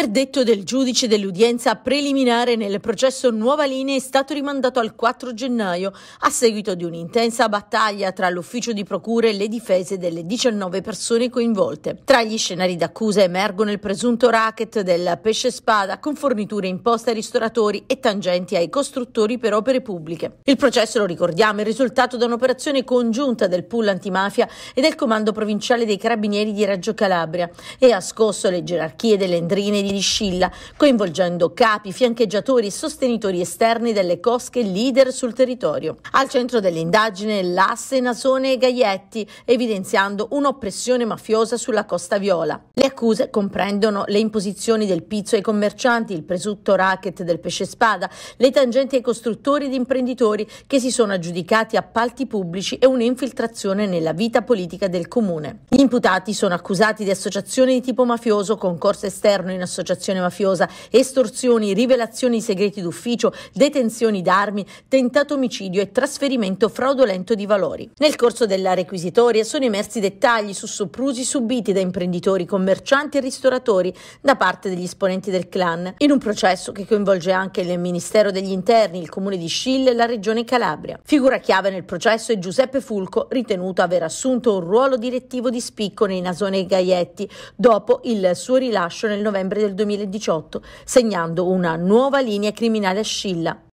verdetto del giudice dell'udienza preliminare nel processo Nuova Linea è stato rimandato al 4 gennaio a seguito di un'intensa battaglia tra l'ufficio di procura e le difese delle 19 persone coinvolte. Tra gli scenari d'accusa emergono il presunto racket del pesce spada con forniture imposte ai ristoratori e tangenti ai costruttori per opere pubbliche. Il processo, lo ricordiamo, è risultato da un'operazione congiunta del pool antimafia e del comando provinciale dei carabinieri di Reggio Calabria e ha scosso le gerarchie delle endrine di Colleghi di Scilla, coinvolgendo capi, fiancheggiatori e sostenitori esterni delle cosche leader sul territorio. Al centro dell'indagine l'asse Nasone e Gaietti, evidenziando un'oppressione mafiosa sulla Costa Viola. Le accuse comprendono le imposizioni del pizzo ai commercianti, il presunto racket del pesce spada, le tangenti ai costruttori ed imprenditori che si sono aggiudicati appalti pubblici e un'infiltrazione nella vita politica del comune. Gli imputati sono accusati di associazione di tipo mafioso, concorso esterno in associazione associazione mafiosa, estorsioni, rivelazioni di segreti d'ufficio, detenzioni d'armi, tentato omicidio e trasferimento fraudolento di valori. Nel corso della requisitoria sono emersi dettagli su soprusi subiti da imprenditori, commercianti e ristoratori da parte degli esponenti del clan, in un processo che coinvolge anche il Ministero degli Interni, il Comune di Scille e la Regione Calabria. Figura chiave nel processo è Giuseppe Fulco, ritenuto aver assunto un ruolo direttivo di spicco nei Nasone Gaietti dopo il suo rilascio nel novembre del 2018, segnando una nuova linea criminale a Scilla.